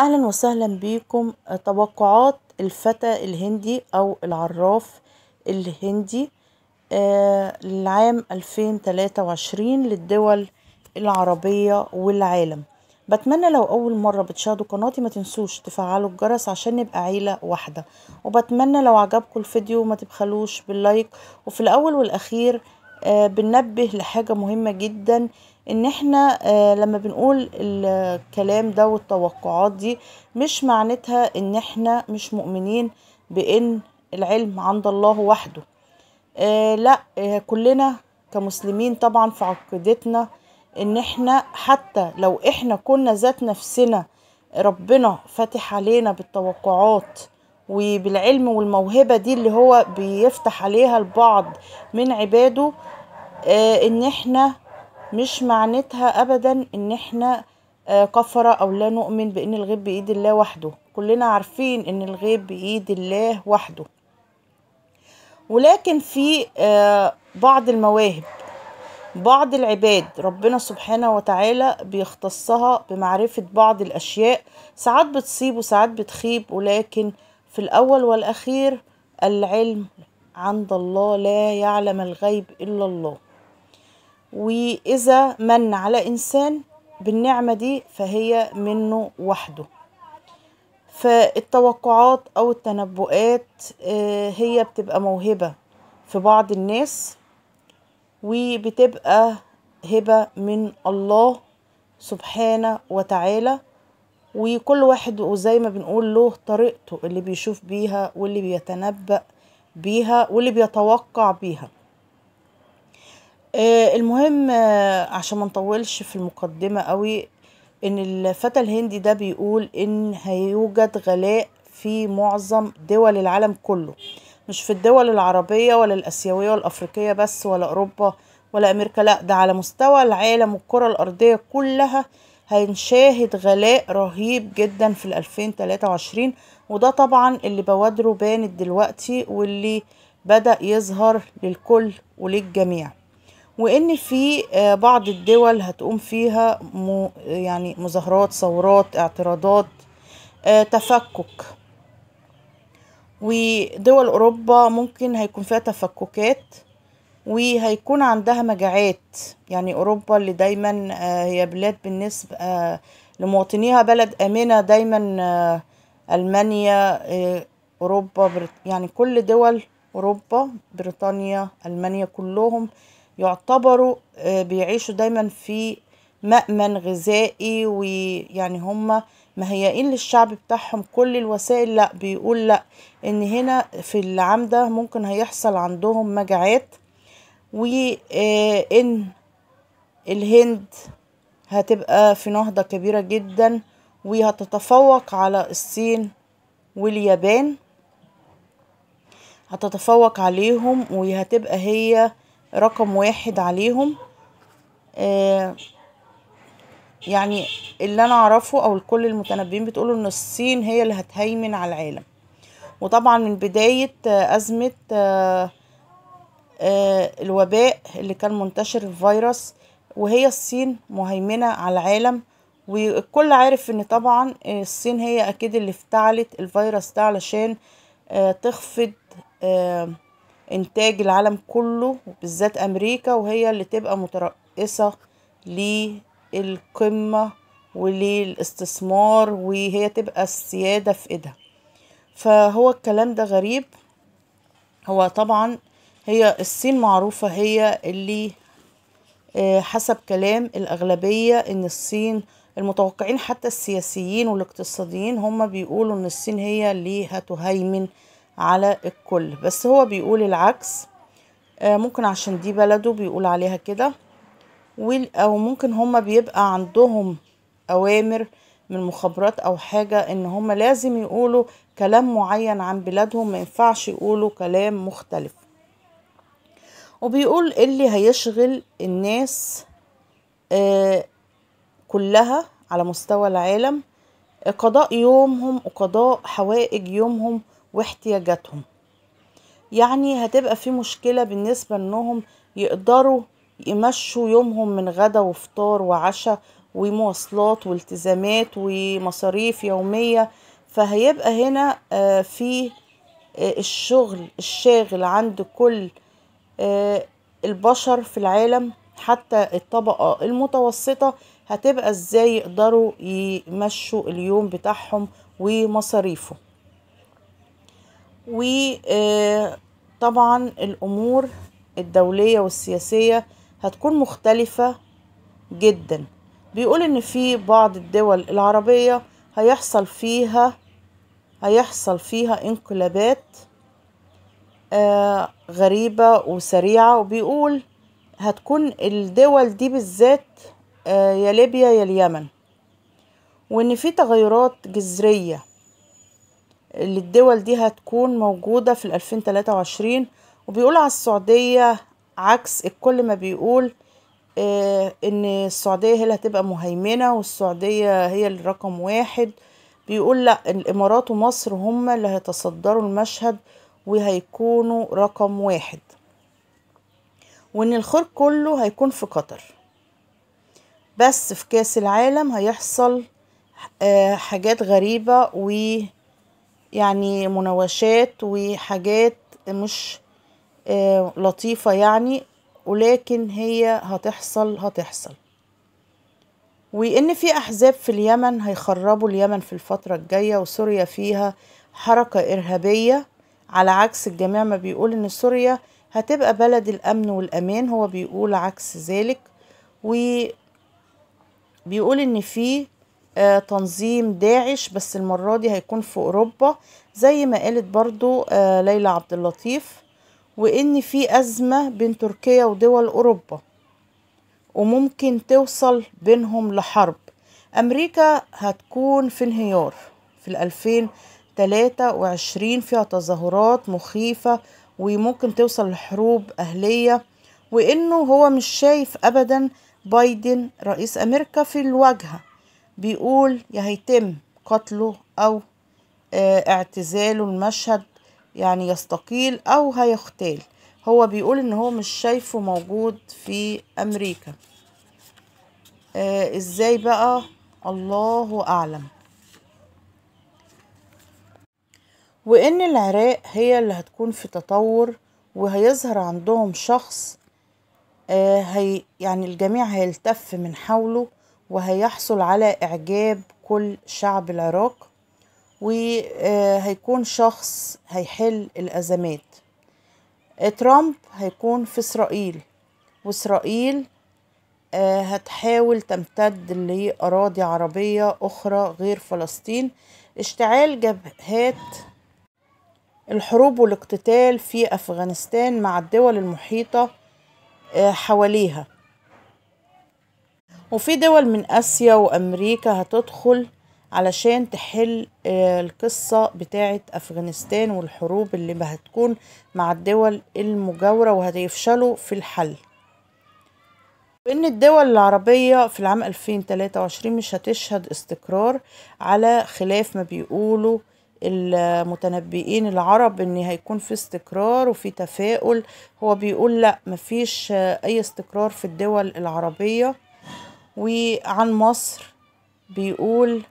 اهلا وسهلا بكم توقعات الفتى الهندي او العراف الهندي آه، للعام 2023 للدول العربية والعالم بتمنى لو أول مرة بتشاهدوا قناتي ما تنسوش تفعلوا الجرس عشان نبقى عيلة واحدة وبتمنى لو عجبكم الفيديو ما تبخلوش باللايك وفي الأول والأخير آه، بننبه لحاجة مهمة جدا ان احنا آه، لما بنقول الكلام ده والتوقعات دي مش معناتها ان احنا مش مؤمنين بان العلم عند الله وحده آه، لا آه، كلنا كمسلمين طبعا في عقيدتنا ان احنا حتى لو احنا كنا ذات نفسنا ربنا فاتح علينا بالتوقعات وبالعلم والموهبة دي اللي هو بيفتح عليها البعض من عباده ان احنا مش معناتها ابدا ان احنا آه، كفرة او لا نؤمن بان الغيب بايد الله وحده كلنا عارفين ان الغيب بايد الله وحده ولكن في آه، بعض المواهب بعض العباد ربنا سبحانه وتعالى بيختصها بمعرفة بعض الأشياء ساعات بتصيب وساعات بتخيب ولكن في الأول والأخير العلم عند الله لا يعلم الغيب إلا الله وإذا من على إنسان بالنعمة دي فهي منه وحده فالتوقعات أو التنبؤات آه، هي بتبقى موهبة في بعض الناس وبتبقى هبة من الله سبحانه وتعالى وكل واحد وزي ما بنقول له طريقته اللي بيشوف بيها واللي بيتنبأ بيها واللي بيتوقع بيها آه، المهم آه، عشان ما نطولش في المقدمة قوي ان الفتى الهندي ده بيقول ان هيوجد غلاء في معظم دول العالم كله مش في الدول العربية ولا الاسيوية والافريقية بس ولا اوروبا ولا امريكا لا ده على مستوى العالم والكرة الارضية كلها هنشاهد غلاء رهيب جدا في 2023 وده طبعا اللي بوادره بانت دلوقتي واللي بدأ يظهر للكل وللجميع وان في آه، بعض الدول هتقوم فيها يعني مظاهرات ثورات اعتراضات آه، تفكك ودول اوروبا ممكن هيكون فيها تفككات وهيكون عندها مجاعات يعني اوروبا اللي دايما آه، هي بلاد بالنسبه لمواطنيها بلد امنه دايما المانيا اوروبا يعني كل دول اوروبا بريطانيا المانيا كلهم يعتبروا آه، بيعيشوا دايما في مأمن غذائي ويعني هما مهيئين للشعب بتاعهم كل الوسائل لا بيقول لا ان هنا في العمدة ممكن هيحصل عندهم مجاعات وان آه، الهند هتبقى في نهضة كبيرة جدا وهتتفوق على الصين واليابان هتتفوق عليهم وهتبقى هي رقم واحد عليهم آه يعني اللي انا اعرفه او كل المتنبئين بتقولوا ان الصين هي اللي هتهيمن على العالم وطبعا من بداية أزمة آه، آه، الوباء اللي كان منتشر الفيروس وهي الصين مهيمنة على العالم وكل عارف ان طبعا الصين هي اكيد اللي افتعلت الفيروس ده علشان آه، تخفض انتاج العالم كله بالذات امريكا وهي اللي تبقى مترأسة للقمة وللاستثمار وهي تبقى السيادة في ايدها فهو الكلام ده غريب هو طبعا هي الصين معروفة هي اللي آه، حسب كلام الأغلبية إن الصين المتوقعين حتى السياسيين والاقتصاديين هم بيقولوا إن الصين هي اللي هتهيمن على الكل بس هو بيقول العكس آه، ممكن عشان دي بلده بيقول عليها كده او ممكن هما بيبقى عندهم اوامر من مخابرات او حاجه ان هما لازم يقولوا كلام معين عن بلادهم ما ينفعش يقولوا كلام مختلف وبيقول اللي هيشغل الناس آه كلها على مستوى العالم قضاء يومهم وقضاء حوائج يومهم واحتياجاتهم يعني هتبقى في مشكلة بالنسبة انهم يقدروا يمشوا يومهم من غدا وفطار وعشاء ومواصلات والتزامات ومصاريف يومية فهيبقى هنا آه، في آه، الشغل الشاغل عند كل آه، البشر في العالم حتى الطبقة المتوسطة هتبقى ازاي يقدروا يمشوا اليوم بتاعهم ومصاريفه وطبعا آه، الأمور الدولية والسياسية هتكون مختلفة جدا بيقول إن في بعض الدول العربية هيحصل فيها هيحصل فيها انقلابات آه، غريبة وسريعة وبيقول هتكون الدول دي بالذات آه، يا ليبيا يا اليمن وإن في تغيرات جذرية الدول دي هتكون موجودة في 2023 وبيقول على السعودية عكس الكل ما بيقول آه، ان السعودية هي اللي هتبقى مهيمنة والسعودية هي الرقم واحد بيقول لا الامارات ومصر هما اللي هيتصدروا المشهد وهيكونوا رقم واحد وان الخير كله هيكون في قطر بس في كاس العالم هيحصل آه، حاجات غريبة و يعني مناوشات وحاجات مش آه، لطيفة يعني ولكن هي هتحصل هتحصل وإن في أحزاب في اليمن هيخربوا اليمن في الفترة الجاية وسوريا فيها حركة إرهابية على عكس الجميع ما بيقول إن سوريا هتبقى بلد الأمن والأمان هو بيقول عكس ذلك وبيقول إن فيه آه، تنظيم داعش بس المرة دي هيكون في أوروبا زي ما قالت برضو آه، ليلى عبد اللطيف وإن في أزمة بين تركيا ودول أوروبا وممكن توصل بينهم لحرب أمريكا هتكون في انهيار في 2023 فيها تظاهرات مخيفة وممكن توصل لحروب أهلية وإنه هو مش شايف أبدا بايدن رئيس أمريكا في الواجهة بيقول يا هيتم قتله أو آه، اعتزاله المشهد يعني يستقيل أو هيختال هو بيقول إن هو مش شايفه موجود في أمريكا آه إزاي بقى الله أعلم وإن العراق هي اللي هتكون في تطور وهيظهر عندهم شخص آه هي يعني الجميع هيلتف من حوله وهيحصل على إعجاب كل شعب العراق وهيكون شخص هيحل الأزمات ترامب هيكون في إسرائيل وإسرائيل آه، هتحاول تمتد لأراضي عربية أخرى غير فلسطين اشتعال جبهات الحروب والاقتتال في أفغانستان مع الدول المحيطة آه، حواليها وفي دول من آسيا وأمريكا هتدخل علشان تحل آه، القصة بتاعة أفغانستان والحروب اللي هتكون مع الدول المجاورة وهتفشلوا في الحل وإن الدول العربية في العام 2023 مش هتشهد استقرار على خلاف ما بيقولوا المتنبئين العرب ان هيكون في استقرار وفي تفاؤل هو بيقول لا مفيش آه، اي استقرار في الدول العربيه وعن مصر بيقول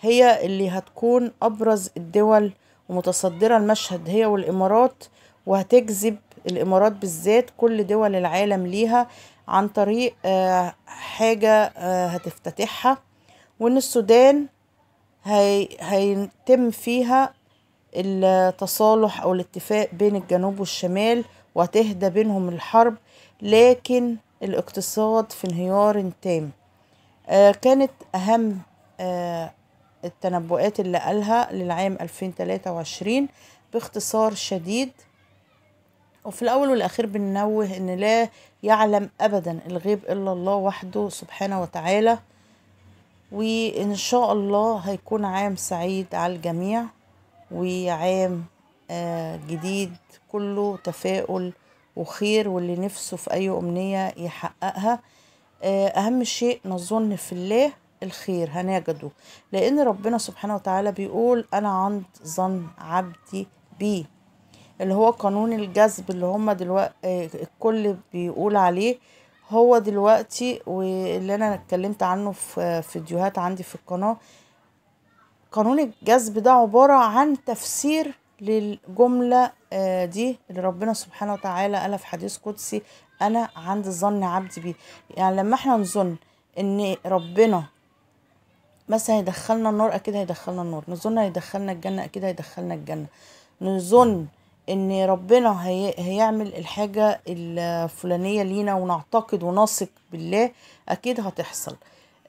هي اللي هتكون أبرز الدول ومتصدرة المشهد هي والإمارات وهتجذب الإمارات بالذات كل دول العالم ليها عن طريق آه، حاجة آه، هتفتتحها وإن السودان هي هيتم فيها التصالح أو الاتفاق بين الجنوب والشمال وتهدى بينهم الحرب لكن الاقتصاد في انهيار تام آه، كانت أهم آه، التنبؤات اللي قالها للعام 2023 باختصار شديد وفي الأول والأخير بننوه إن لا يعلم أبدا الغيب إلا الله وحده سبحانه وتعالى وإن شاء الله هيكون عام سعيد على الجميع وعام آه، جديد كله تفاؤل وخير واللي نفسه في أي أمنية يحققها آه، أهم شيء نظن في الله الخير هنجده لأن ربنا سبحانه وتعالى بيقول أنا عند ظن عبدي بي اللي هو قانون الجذب اللي هما دلوقتي آه، الكل بيقول عليه هو دلوقتي واللي أنا اتكلمت عنه في فيديوهات عندي في القناة قانون الجذب ده عبارة عن تفسير للجملة آه، دي اللي ربنا سبحانه وتعالى قالها في حديث قدسي انا عند ظن عبدي بيه يعني لما احنا نظن ان ربنا مثلا هيدخلنا النار اكيد هيدخلنا النار نظن هيدخلنا الجنه اكيد هيدخلنا الجنه نظن ان ربنا هي... هيعمل الحاجه الفلانيه لينا ونعتقد ونثق بالله اكيد هتحصل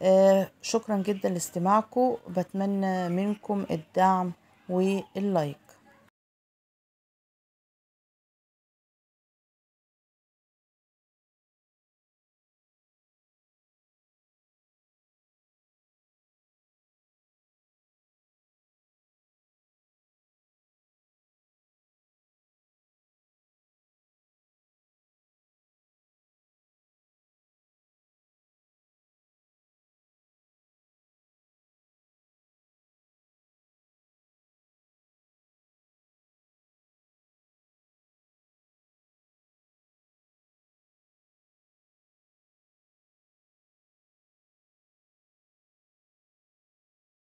آه شكرا جدا لاستماعكم بتمنى منكم الدعم واللايك